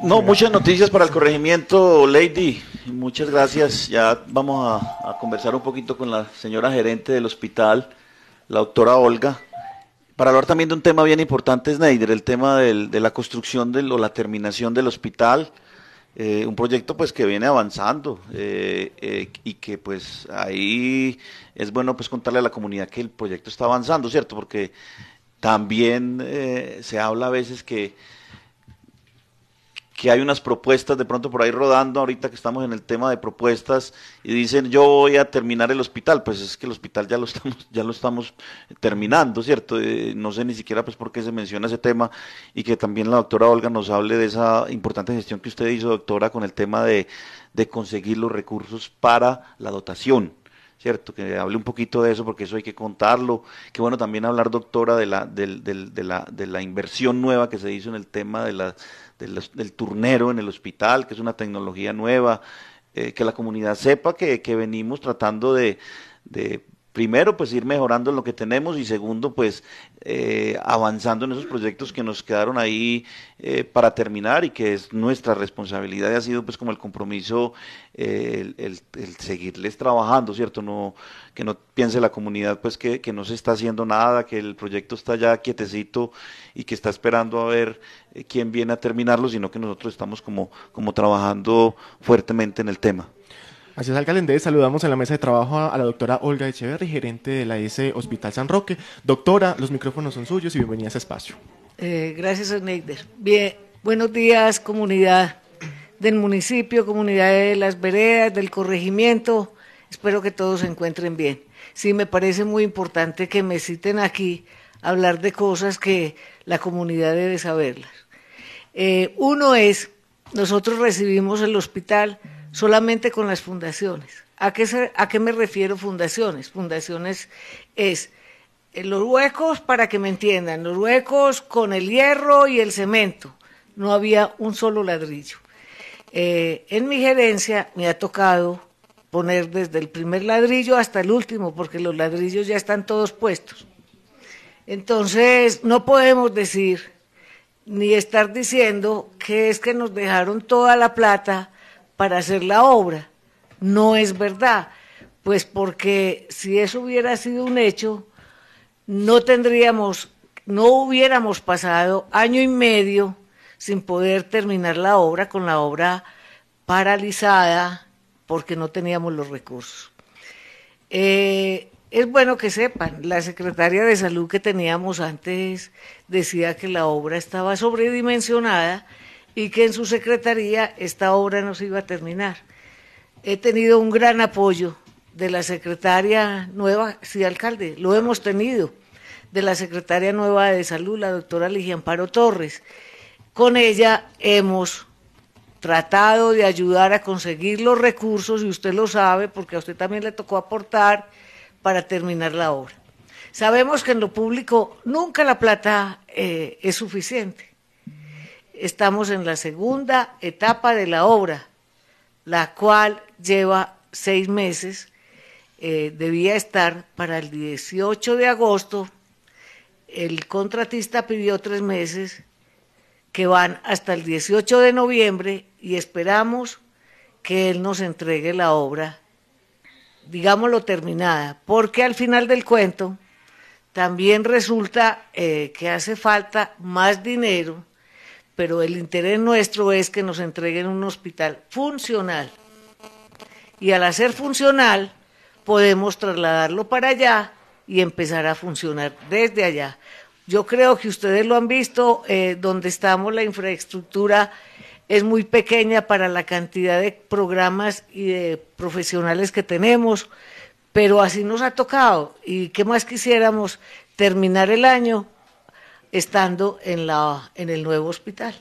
No, muchas noticias para el corregimiento, Lady. Muchas gracias. Ya vamos a, a conversar un poquito con la señora gerente del hospital la doctora Olga, para hablar también de un tema bien importante, Sneider, el tema de la construcción del, o la terminación del hospital, eh, un proyecto pues que viene avanzando eh, eh, y que pues ahí es bueno pues contarle a la comunidad que el proyecto está avanzando, ¿cierto? Porque también se habla a veces que que hay unas propuestas de pronto por ahí rodando, ahorita que estamos en el tema de propuestas, y dicen yo voy a terminar el hospital, pues es que el hospital ya lo estamos, ya lo estamos terminando, ¿cierto? Eh, no sé ni siquiera pues por qué se menciona ese tema y que también la doctora Olga nos hable de esa importante gestión que usted hizo, doctora, con el tema de, conseguir los recursos para la dotación. ¿cierto? Que hable un poquito de eso porque eso hay que contarlo. que bueno también hablar, doctora, de la, de, de, la, de la inversión nueva que se hizo en el tema de la, del, turnero en el hospital, que es una tecnología nueva, eh, que la comunidad sepa que, venimos tratando de primero, pues ir mejorando lo que tenemos y segundo, pues eh, avanzando en esos proyectos que nos quedaron ahí eh, para terminar y que es nuestra responsabilidad y ha sido pues como el compromiso eh, el, seguirles trabajando, ¿cierto? que no piense la comunidad pues que, no se está haciendo nada, que el proyecto está ya quietecito y que está esperando a ver quién viene a terminarlo, sino que nosotros estamos como trabajando fuertemente en el tema. Así es, alcalde saludamos en la mesa de trabajo a la doctora Olga Echeverri, gerente de la S Hospital San Roque. Doctora, los micrófonos son suyos y bienvenida a este espacio. Eh, gracias, Neider. Bien, buenos días, comunidad del municipio, comunidad de las veredas, del corregimiento. Espero que todos se encuentren bien. Sí, me parece muy importante que me citen aquí a hablar de cosas que la comunidad debe saberlas. Eh, uno es, nosotros recibimos el hospital solamente con las fundaciones. ¿A qué, me refiero fundaciones? Fundaciones es eh, los huecos, para que me entiendan, los huecos con el hierro y el cemento. No había un solo ladrillo. Eh, en mi gerencia me ha tocado poner desde el primer ladrillo hasta el último, porque los ladrillos ya están todos puestos. Entonces, no podemos decir ni estar diciendo que es que nos dejaron toda la plata para hacer la obra. No es verdad, pues porque si eso hubiera sido un hecho, no tendríamos, no hubiéramos pasado año y medio sin poder terminar la obra con la obra paralizada porque no teníamos los recursos. Eh, es bueno que sepan, la secretaria de salud que teníamos antes decía que la obra estaba sobredimensionada y que en su secretaría esta obra no se iba a terminar. He tenido un gran apoyo de la secretaria nueva, sí, alcalde, lo hemos tenido, de la secretaria nueva de salud, la doctora Ligia Amparo Torres. Con ella hemos tratado de ayudar a conseguir los recursos, y usted lo sabe, porque a usted también le tocó aportar para terminar la obra. Sabemos que en lo público nunca la plata eh, es suficiente estamos en la segunda etapa de la obra, la cual lleva seis meses, eh, debía estar para el 18 de agosto, el contratista pidió tres meses, que van hasta el 18 de noviembre y esperamos que él nos entregue la obra, digámoslo terminada, porque al final del cuento también resulta eh, que hace falta más dinero pero el interés nuestro es que nos entreguen un hospital funcional. Y al hacer funcional, podemos trasladarlo para allá y empezar a funcionar desde allá. Yo creo que ustedes lo han visto, eh, donde estamos la infraestructura es muy pequeña para la cantidad de programas y de profesionales que tenemos, pero así nos ha tocado. ¿Y qué más quisiéramos? Terminar el año estando en, la, en el nuevo hospital.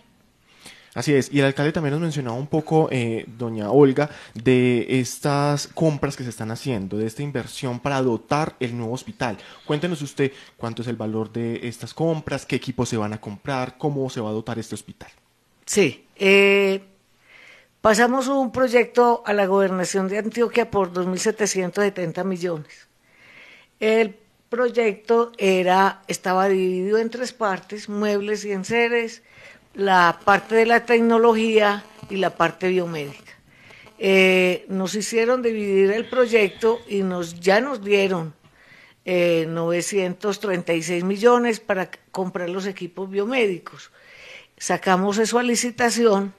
Así es, y el alcalde también nos mencionaba un poco, eh, doña Olga, de estas compras que se están haciendo, de esta inversión para dotar el nuevo hospital. Cuéntenos usted cuánto es el valor de estas compras, qué equipos se van a comprar, cómo se va a dotar este hospital. Sí, eh, pasamos un proyecto a la gobernación de Antioquia por 2.770 millones. El proyecto era, estaba dividido en tres partes, muebles y enseres, la parte de la tecnología y la parte biomédica. Eh, nos hicieron dividir el proyecto y nos, ya nos dieron 936 eh, millones para comprar los equipos biomédicos. Sacamos eso a licitación,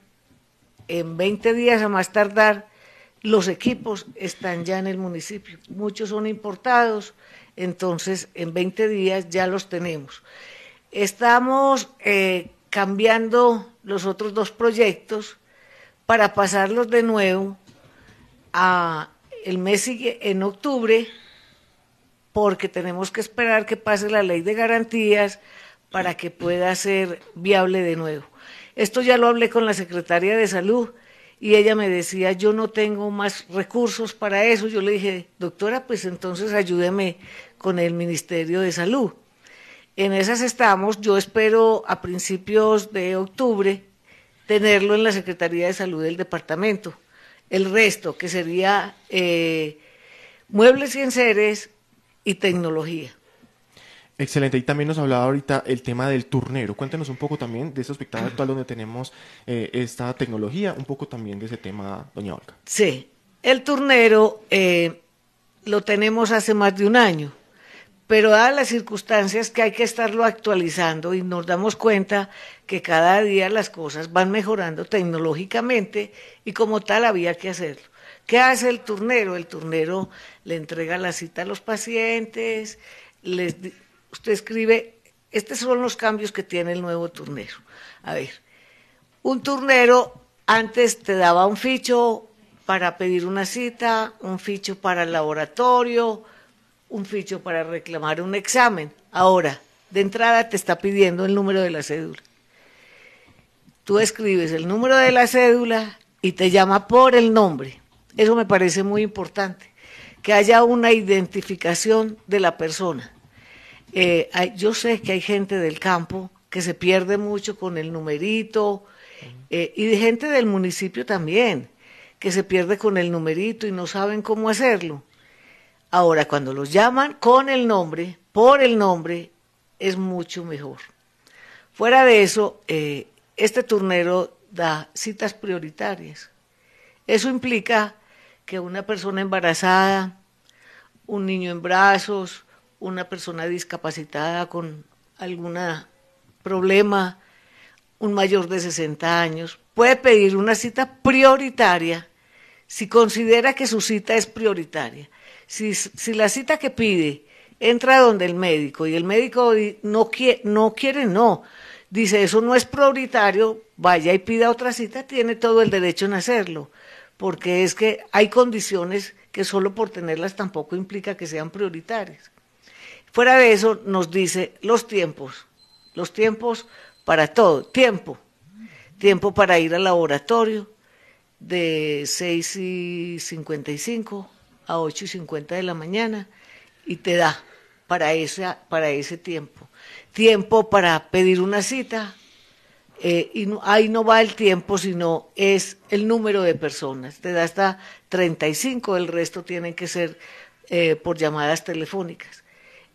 en 20 días a más tardar los equipos están ya en el municipio. Muchos son importados entonces en 20 días ya los tenemos. Estamos eh, cambiando los otros dos proyectos para pasarlos de nuevo a el mes siguiente, en octubre porque tenemos que esperar que pase la ley de garantías para que pueda ser viable de nuevo. Esto ya lo hablé con la secretaria de salud y ella me decía, yo no tengo más recursos para eso. Yo le dije, doctora, pues entonces ayúdeme con el Ministerio de Salud. En esas estamos, yo espero a principios de octubre tenerlo en la Secretaría de Salud del departamento. El resto, que sería eh, muebles y enseres y tecnología. Excelente. Y también nos hablaba ahorita el tema del turnero. cuéntenos un poco también de ese hospital actual donde tenemos eh, esta tecnología, un poco también de ese tema, doña Olga. Sí, el turnero eh, lo tenemos hace más de un año pero a las circunstancias que hay que estarlo actualizando y nos damos cuenta que cada día las cosas van mejorando tecnológicamente y como tal había que hacerlo. ¿Qué hace el turnero? El turnero le entrega la cita a los pacientes, les, usted escribe, estos son los cambios que tiene el nuevo turnero. A ver, un turnero antes te daba un ficho para pedir una cita, un ficho para el laboratorio, un ficho para reclamar un examen. Ahora, de entrada te está pidiendo el número de la cédula. Tú escribes el número de la cédula y te llama por el nombre. Eso me parece muy importante, que haya una identificación de la persona. Eh, yo sé que hay gente del campo que se pierde mucho con el numerito eh, y de gente del municipio también, que se pierde con el numerito y no saben cómo hacerlo. Ahora, cuando los llaman con el nombre, por el nombre, es mucho mejor. Fuera de eso, eh, este turnero da citas prioritarias. Eso implica que una persona embarazada, un niño en brazos, una persona discapacitada con algún problema, un mayor de 60 años, puede pedir una cita prioritaria si considera que su cita es prioritaria si, la cita que pide entra donde el médico y el médico no quiere, no quiere, no, dice eso no es prioritario, vaya y pida otra cita, tiene todo el derecho en hacerlo, porque es que hay condiciones que solo por tenerlas tampoco implica que sean prioritarias. Fuera de eso nos dice los tiempos, los tiempos para todo, tiempo, tiempo para ir al laboratorio de 6 y 55 a 8 y 50 de la mañana y te da para, esa, para ese tiempo. Tiempo para pedir una cita. Eh, y ahí no va el tiempo, sino es el número de personas. Te da hasta 35, el resto tienen que ser eh, por llamadas telefónicas.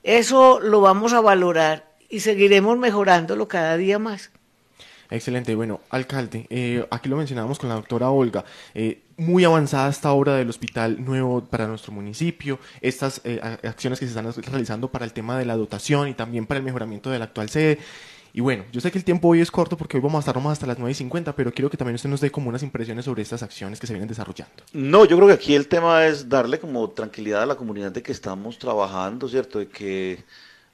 Eso lo vamos a valorar y seguiremos mejorándolo cada día más. Excelente. Bueno, alcalde, eh, aquí lo mencionábamos con la doctora Olga. Eh, muy avanzada esta obra del hospital nuevo para nuestro municipio, estas eh, acciones que se están realizando para el tema de la dotación y también para el mejoramiento de la actual sede. Y bueno, yo sé que el tiempo hoy es corto porque hoy vamos a estar más hasta las 9 y pero quiero que también usted nos dé como unas impresiones sobre estas acciones que se vienen desarrollando. No, yo creo que aquí el tema es darle como tranquilidad a la comunidad de que estamos trabajando, ¿cierto? De que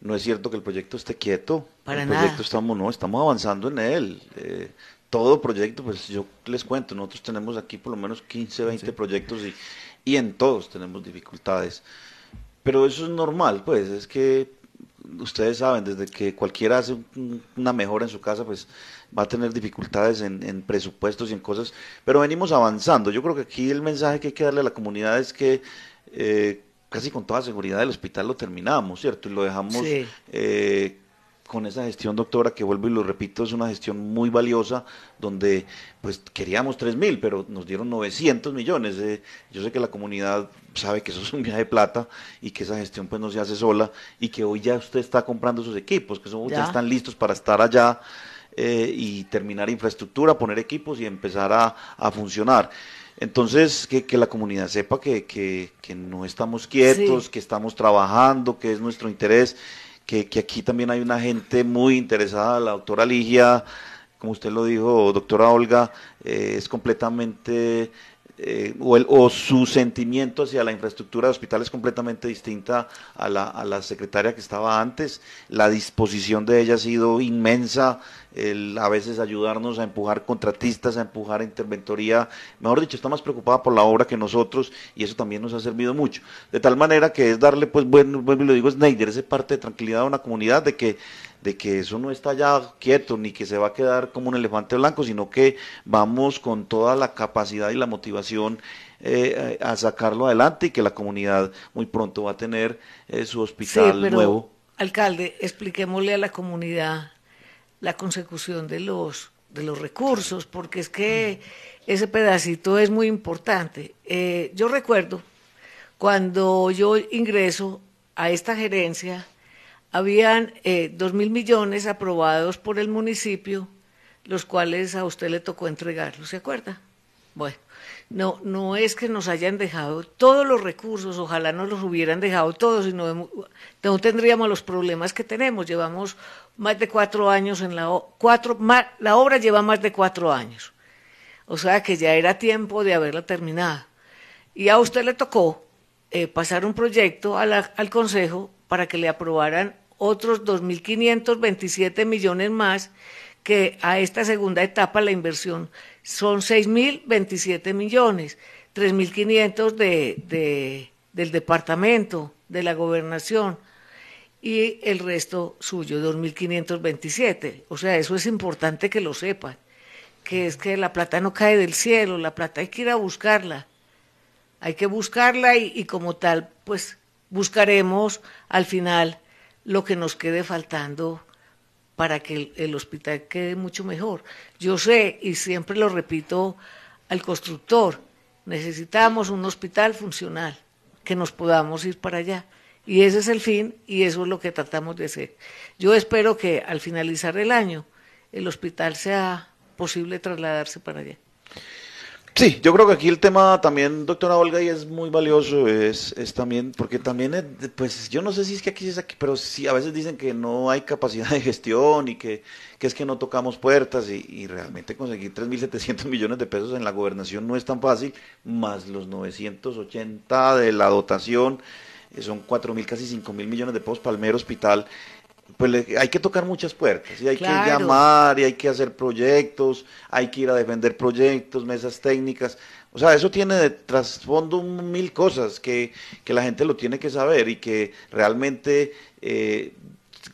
no es cierto que el proyecto esté quieto. Para el proyecto estamos, no, estamos avanzando en él. Eh, todo proyecto, pues yo les cuento, nosotros tenemos aquí por lo menos 15, 20 proyectos y, y en todos tenemos dificultades. Pero eso es normal, pues, es que ustedes saben, desde que cualquiera hace una mejora en su casa, pues va a tener dificultades en, presupuestos y en cosas, pero venimos avanzando. Yo creo que aquí el mensaje que hay que darle a la comunidad es que eh, casi con toda seguridad del hospital lo terminamos, ¿cierto? Y lo dejamos eh, con esa gestión, doctora, que vuelvo y lo repito, es una gestión muy valiosa, donde pues queríamos 3 mil, pero nos dieron 900 millones. Eh. Yo sé que la comunidad sabe que eso es un viaje de plata y que esa gestión pues no se hace sola y que hoy ya usted está comprando sus equipos, que son, ya. están listos para estar allá. Eh, y terminar infraestructura, poner equipos y empezar a, a funcionar. Entonces, que, la comunidad sepa que, no estamos quietos, que estamos trabajando, que es nuestro interés, que, aquí también hay una gente muy interesada, la doctora Ligia, como usted lo dijo, doctora Olga, eh, es completamente eh, o, su sentimiento hacia la infraestructura de hospital es completamente distinta a la secretaria que estaba antes. La disposición de ella ha sido inmensa, a veces ayudarnos a empujar contratistas, a empujar interventoría, mejor dicho, está más preocupada por la obra que nosotros y eso también nos ha servido mucho. De tal manera que es darle, pues, bueno, lo digo, Snyder, ese parte de tranquilidad a una comunidad de que de que eso no está ya quieto ni que se va a quedar como un elefante blanco, sino que vamos con toda la capacidad y la motivación eh, a sacarlo adelante y que la comunidad muy pronto va a tener eh, su hospital sí, nuevo. Alcalde, expliquémosle a la comunidad la consecución de los, de los recursos, porque es que ese pedacito es muy importante. Eh, yo recuerdo cuando yo ingreso a esta gerencia, habían eh, dos mil millones aprobados por el municipio, los cuales a usted le tocó entregarlos, ¿se acuerda? Bueno, no, no es que nos hayan dejado todos los recursos, ojalá nos los hubieran dejado todos y no, tendríamos los problemas que tenemos. Llevamos más de cuatro años en la cuatro, la obra lleva más de cuatro años. O sea que ya era tiempo de haberla terminada. Y a usted le tocó eh, pasar un proyecto al Consejo para que le aprobaran otros 2.527 millones más que a esta segunda etapa la inversión son 6.027 millones, 3.500 de, de, del departamento, de la gobernación, y el resto suyo, 2.527. O sea, eso es importante que lo sepan, que es que la plata no cae del cielo, la plata hay que ir a buscarla, hay que buscarla y, y como tal, pues buscaremos al final lo que nos quede faltando para que el, hospital quede mucho mejor. Yo sé, y siempre lo repito al constructor, necesitamos un hospital funcional, que nos podamos ir para allá. Y ese es el fin y eso es lo que tratamos de hacer. Yo espero que al finalizar el año el hospital sea posible trasladarse para allá. Sí, yo creo que aquí el tema también, doctora Olga, y es muy valioso, es, es también, porque también, pues yo no sé si es que aquí es aquí, pero sí, a veces dicen que no hay capacidad de gestión y que, que es que no tocamos puertas y, realmente conseguir 3.700 millones de pesos en la gobernación no es tan fácil, más los 980 de la dotación, eh, son 4.000, casi 5.000 millones de pesos para el hospital pues hay que tocar muchas puertas y hay que llamar y hay que hacer proyectos, hay que ir a defender proyectos, mesas técnicas. O sea, eso tiene de trasfondo mil cosas que, que la gente lo tiene que saber y que realmente eh,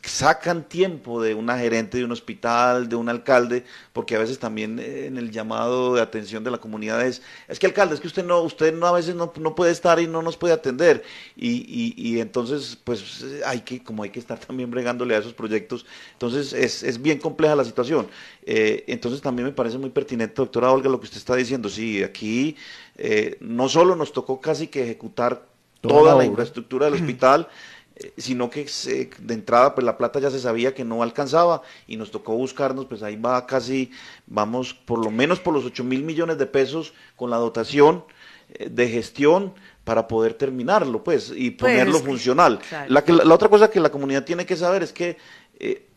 sacan tiempo de una gerente de un hospital, de un alcalde, porque a veces también eh, en el llamado de atención de la comunidad es, es que alcalde, es que usted no, usted no a veces no, puede estar y no nos puede atender. Y, entonces, pues eh, hay que, como hay que estar también bregándole a esos proyectos, entonces es, es bien compleja la situación. Eh, entonces también me parece muy pertinente, doctora Olga, lo que usted está diciendo. Sí, aquí no solo nos tocó casi que ejecutar toda, la infraestructura del hospital, eh, sino que de entrada pues la plata ya se sabía que no alcanzaba y nos tocó buscarnos, pues ahí va casi, vamos por lo menos por los ocho mil millones de pesos con la dotación eh, de gestión para poder terminarlo, pues, y pues, ponerlo funcional. La, otra cosa que la comunidad tiene que saber es que eh,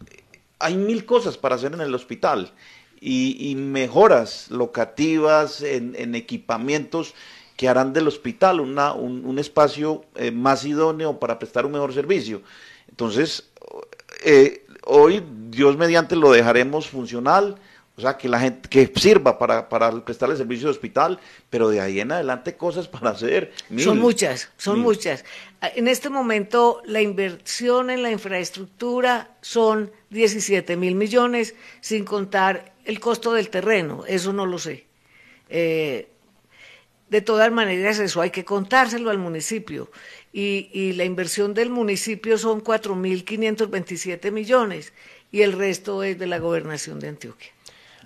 hay mil cosas para hacer en el hospital y, mejoras locativas, en, en equipamientos que harán del hospital un, espacio eh, más idóneo para prestar un mejor servicio. Entonces, eh, hoy, Dios mediante, lo dejaremos funcional, o sea, que la gente que sirva para, prestar el servicio de hospital, pero de ahí en adelante cosas para hacer. son muchas, son muchas. En este momento, la inversión en la infraestructura son 17 mil millones, sin contar el costo del terreno, eso no lo sé. Eh, de todas maneras, eso hay que contárselo al municipio. Y, y la inversión del municipio son 4.527 millones y el resto es de la gobernación de Antioquia.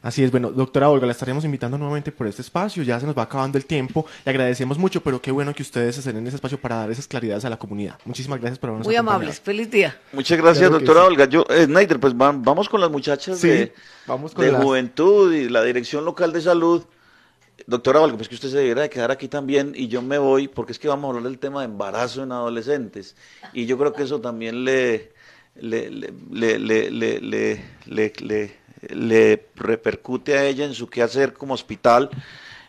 Así es, bueno, doctora Olga, la estaremos invitando nuevamente por este espacio, ya se nos va acabando el tiempo, le agradecemos mucho, pero qué bueno que ustedes estén en ese espacio para dar esas claridades a la comunidad. Muchísimas gracias por habernos Muy amables, feliz día. Muchas gracias, doctora Olga. Yo, Snyder, eh, pues vamos con las muchachas de, vamos con de juventud y la dirección local de salud. Doctora Valgo, pues que usted se debiera de quedar aquí también y yo me voy porque es que vamos a hablar del tema de embarazo en adolescentes y yo creo que eso también le, le, le, le repercute a ella en su quehacer como hospital.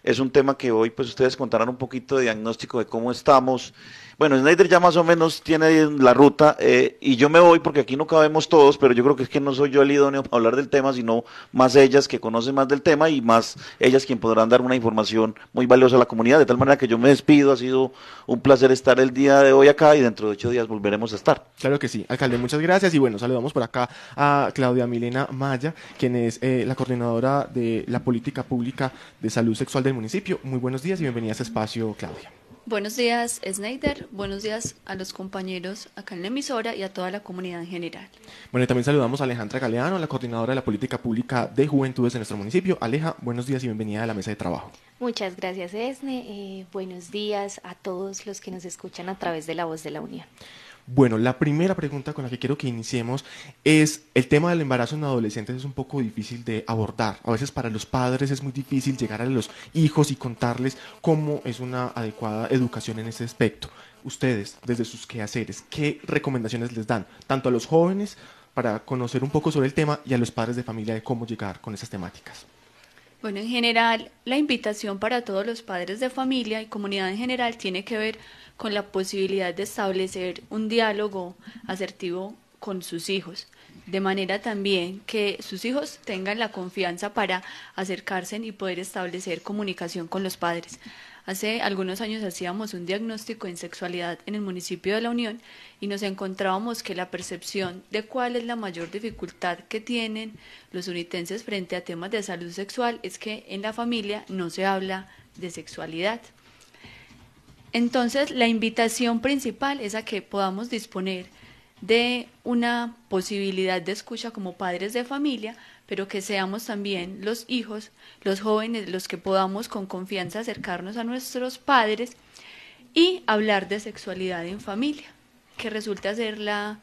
Es un tema que hoy pues ustedes contarán un poquito de diagnóstico de cómo estamos bueno, Snyder ya más o menos tiene la ruta eh, y yo me voy porque aquí no cabemos todos, pero yo creo que es que no soy yo el idóneo para hablar del tema, sino más ellas que conocen más del tema y más ellas quien podrán dar una información muy valiosa a la comunidad. De tal manera que yo me despido, ha sido un placer estar el día de hoy acá y dentro de ocho días volveremos a estar. Claro que sí, alcalde, muchas gracias y bueno, saludamos por acá a Claudia Milena Maya, quien es eh, la coordinadora de la política pública de salud sexual del municipio. Muy buenos días y bienvenida a este espacio, Claudia. Buenos días, Snyder. Buenos días a los compañeros acá en la emisora y a toda la comunidad en general. Bueno, también saludamos a Alejandra Galeano, la coordinadora de la política pública de juventudes en nuestro municipio. Aleja, buenos días y bienvenida a la mesa de trabajo. Muchas gracias, Esne. Eh, buenos días a todos los que nos escuchan a través de la voz de la Unión. Bueno, la primera pregunta con la que quiero que iniciemos es, el tema del embarazo en adolescentes es un poco difícil de abordar. A veces para los padres es muy difícil llegar a los hijos y contarles cómo es una adecuada educación en ese aspecto. Ustedes, desde sus quehaceres, ¿qué recomendaciones les dan? Tanto a los jóvenes para conocer un poco sobre el tema y a los padres de familia de cómo llegar con esas temáticas. Bueno, en general, la invitación para todos los padres de familia y comunidad en general tiene que ver con la posibilidad de establecer un diálogo asertivo con sus hijos, de manera también que sus hijos tengan la confianza para acercarse y poder establecer comunicación con los padres. Hace algunos años hacíamos un diagnóstico en sexualidad en el municipio de La Unión y nos encontrábamos que la percepción de cuál es la mayor dificultad que tienen los unitenses frente a temas de salud sexual es que en la familia no se habla de sexualidad. Entonces, la invitación principal es a que podamos disponer de una posibilidad de escucha como padres de familia pero que seamos también los hijos, los jóvenes, los que podamos con confianza acercarnos a nuestros padres y hablar de sexualidad en familia, que resulta ser la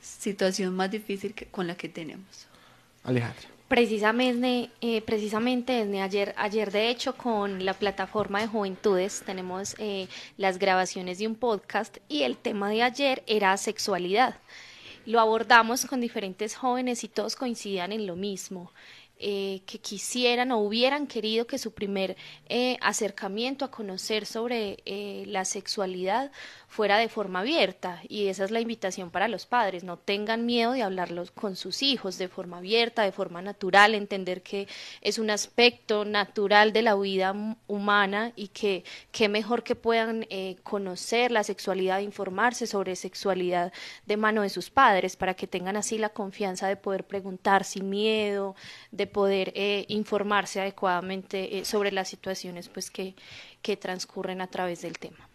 situación más difícil con la que tenemos. Alejandra. Precisamente, eh, precisamente desde ayer, ayer de hecho con la plataforma de juventudes tenemos eh, las grabaciones de un podcast y el tema de ayer era sexualidad. Lo abordamos con diferentes jóvenes y todos coincidían en lo mismo, eh, que quisieran o hubieran querido que su primer eh, acercamiento a conocer sobre eh, la sexualidad fuera de forma abierta. Y esa es la invitación para los padres. No tengan miedo de hablarlos con sus hijos de forma abierta, de forma natural, entender que es un aspecto natural de la vida humana y que qué mejor que puedan conocer la sexualidad, informarse sobre sexualidad de mano de sus padres para que tengan así la confianza de poder preguntar sin miedo, de poder eh, informarse adecuadamente eh, sobre las situaciones pues, que, que transcurren a través del tema.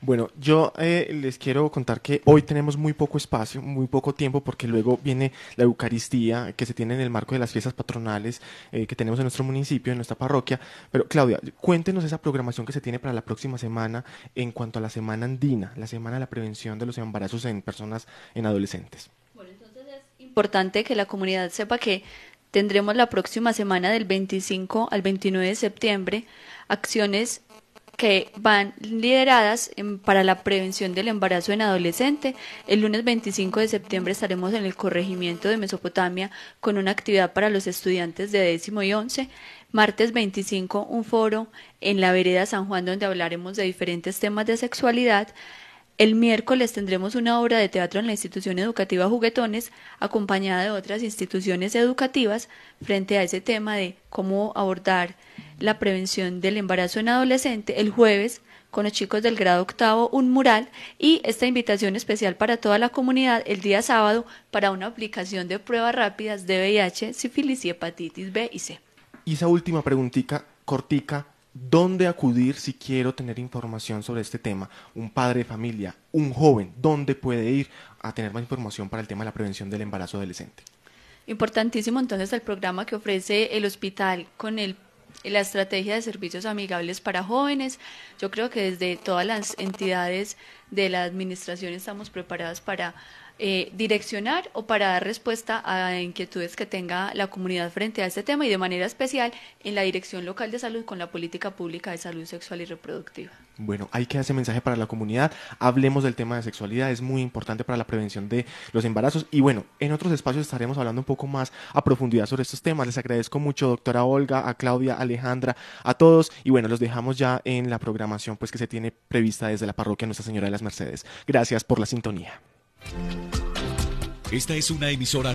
Bueno, yo eh, les quiero contar que hoy tenemos muy poco espacio, muy poco tiempo, porque luego viene la Eucaristía que se tiene en el marco de las fiestas patronales que tenemos en nuestro municipio, en nuestra parroquia. Pero Claudia, cuéntenos esa programación que se tiene para la próxima semana en cuanto a la Semana Andina, la Semana de la Prevención de los Embarazos en Personas, en Adolescentes. Bueno, entonces es importante que la comunidad sepa que tendremos la próxima semana del 25 al 29 de septiembre acciones que van lideradas para la prevención del embarazo en adolescente. El lunes 25 de septiembre estaremos en el corregimiento de Mesopotamia con una actividad para los estudiantes de décimo y once. Martes 25 un foro en la vereda San Juan donde hablaremos de diferentes temas de sexualidad. El miércoles tendremos una obra de teatro en la institución educativa Juguetones, acompañada de otras instituciones educativas, frente a ese tema de cómo abordar la prevención del embarazo en adolescente. El jueves, con los chicos del grado octavo, un mural y esta invitación especial para toda la comunidad el día sábado para una aplicación de pruebas rápidas de VIH, sífilis y hepatitis B y C. Y esa última preguntita cortica ¿Dónde acudir si quiero tener información sobre este tema? Un padre de familia, un joven, ¿dónde puede ir a tener más información para el tema de la prevención del embarazo adolescente? Importantísimo entonces el programa que ofrece el hospital con la estrategia de servicios amigables para jóvenes. Yo creo que desde todas las entidades de la administración estamos preparadas para eh, direccionar o para dar respuesta a inquietudes que tenga la comunidad frente a este tema y de manera especial en la Dirección Local de Salud con la Política Pública de Salud Sexual y Reproductiva. Bueno, ahí queda ese mensaje para la comunidad. Hablemos del tema de sexualidad, es muy importante para la prevención de los embarazos. Y bueno, en otros espacios estaremos hablando un poco más a profundidad sobre estos temas. Les agradezco mucho, doctora Olga, a Claudia, Alejandra, a todos. Y bueno, los dejamos ya en la programación pues, que se tiene prevista desde la parroquia Nuestra Señora de las Mercedes. Gracias por la sintonía. Esta es una emisora